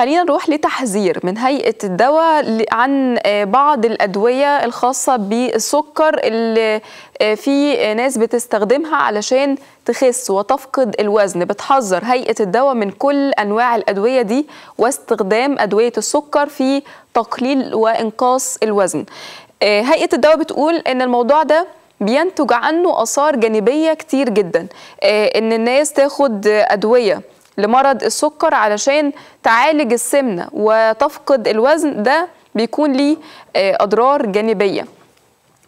خلينا نروح لتحذير من هيئة الدواء عن آه، بعض الأدوية الخاصة بالسكر اللي آه، في ناس بتستخدمها علشان تخس وتفقد الوزن بتحذر هيئة الدواء من كل أنواع الأدوية دي واستخدام أدوية السكر في تقليل وإنقاص الوزن آه، هيئة الدواء بتقول إن الموضوع ده بينتج عنه آثار جانبية كتير جدا إن الناس تاخد أدوية لمرض السكر علشان تعالج السمنه وتفقد الوزن ده بيكون ليه آه، اضرار جانبيه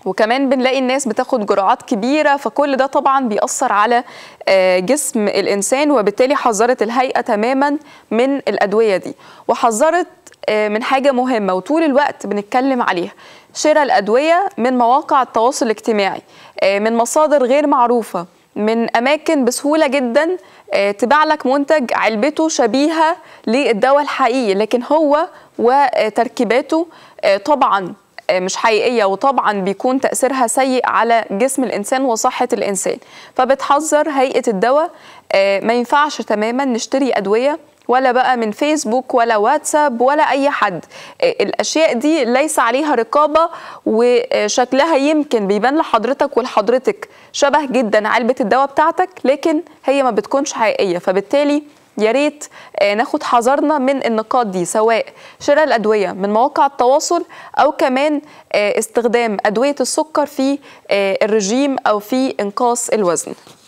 وكمان بنلاقي الناس بتاخد جرعات كبيرة فكل ده طبعا بيأثر على آه، جسم الإنسان وبالتالي حذرت الهيئة تماما من الأدوية دي وحذرت آه، من حاجة مهمة وطول الوقت بنتكلم عليها شراء الأدوية من مواقع التواصل الاجتماعي من مصادر غير معروفة من اماكن بسهوله جدا آه، تباع لك منتج علبته شبيهه للدواء الحقيقي لكن هو وتركيباته آه، طبعا آه، مش حقيقيه وطبعا بيكون تاثيرها سيء على جسم الانسان وصحه الانسان فبتحذر هيئه الدواء آه، ما ينفعش تماما نشتري ادويه ولا بقى من فيسبوك ولا واتساب ولا اي حد آه، الاشياء دي ليس عليها رقابه وشكلها يمكن بيبان لحضرتك ولحضرتك شبه جدا علبه الدواء بتاعتك لكن هي ما بتكونش حقيقيه فبالتالي يا ريت آه، ناخد حذرنا من النقاط دي سواء شراء الادويه من مواقع التواصل او كمان آه، استخدام ادويه السكر في آه، الرجيم او في انقاص الوزن